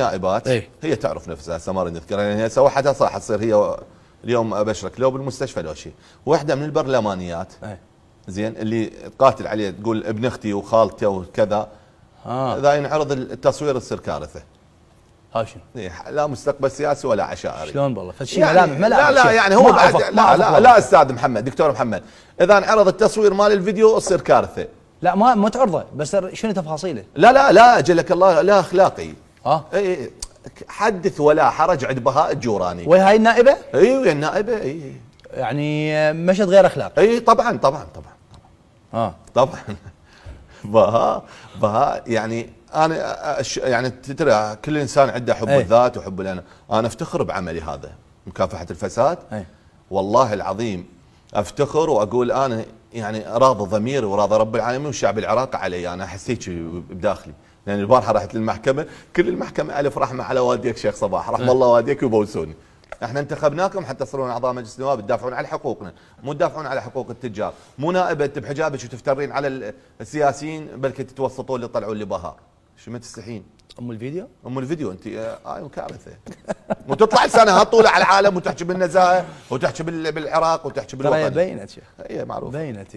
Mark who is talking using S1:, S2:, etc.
S1: نائبات أي. هي تعرف نفسها يعني هسه ما نذكرها لان هسه وحدها صح تصير هي اليوم ابشرك لو بالمستشفى لو شيء واحده من البرلمانيات أي. زين اللي قاتل عليه تقول ابن اختي وخالته وكذا آه. اذا ينعرض التصوير تصير كارثه هاشم لا مستقبل سياسي ولا عشائري شلون بالله فشي يعني ملامح لا لا يعني هو بعد لا لا, لا, لا استاذ محمد دكتور محمد اذا انعرض التصوير مال الفيديو تصير كارثه
S2: لا ما ما تعرضه بس شنو تفاصيله؟
S1: لا لا لا جلك الله لا اخلاقي اه إيه، اي اي حدث ولا حرج عند بهاء الجوراني وهاي النائبه؟ اي وهي النائبه اي إيه.
S2: يعني مشهد غير اخلاق اي طبعا طبعا طبعا
S1: اه طبعا بهاء بهاء يعني انا يعني تدري كل انسان عنده حب أي. الذات وحب الانا انا افتخر بعملي هذا مكافحه الفساد أي. والله العظيم افتخر واقول انا يعني راضي ضميري وراضي رب العالمين والشعب العراقي علي انا حسيت بداخلي لان يعني البارحه رحت للمحكمه كل المحكمه الف رحمه على والديك شيخ صباح رحم إيه. الله والديك وبوسوني احنا انتخبناكم حتى تصيرون اعضاء مجلس النواب تدافعون على حقوقنا مو تدافعون على حقوق التجار مو نائبه بحجابك وتفترين على السياسيين بل تتوسطون اللي طلعوا اللي بهار شو ما تستحين ام الفيديو ام الفيديو انت هاي آه, آه، كارثه وتطلع لسانها طول على العالم وتحكي بالنزاهه وتحكي بالعراق وتحكي بالوطن هي بينت شيخ هي معروفه بينت